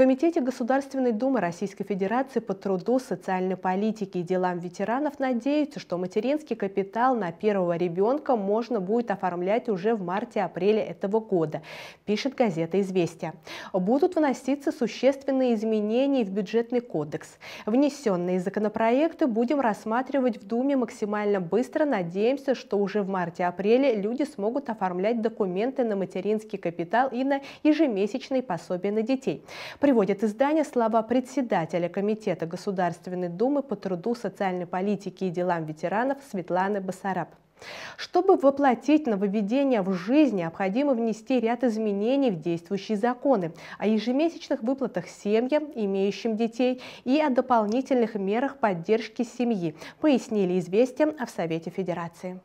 Комитете Государственной Думы Российской Федерации по труду, социальной политике и делам ветеранов надеются, что материнский капитал на первого ребенка можно будет оформлять уже в марте-апреле этого года, пишет газета «Известия». Будут вноситься существенные изменения в бюджетный кодекс. Внесенные законопроекты будем рассматривать в Думе максимально быстро. Надеемся, что уже в марте-апреле люди смогут оформлять документы на материнский капитал и на ежемесячные пособия на детей приводит издание слова председателя Комитета Государственной Думы по труду, социальной политике и делам ветеранов Светланы Басараб. Чтобы воплотить нововведения в жизнь, необходимо внести ряд изменений в действующие законы о ежемесячных выплатах семьям, имеющим детей, и о дополнительных мерах поддержки семьи, пояснили известиям в Совете Федерации.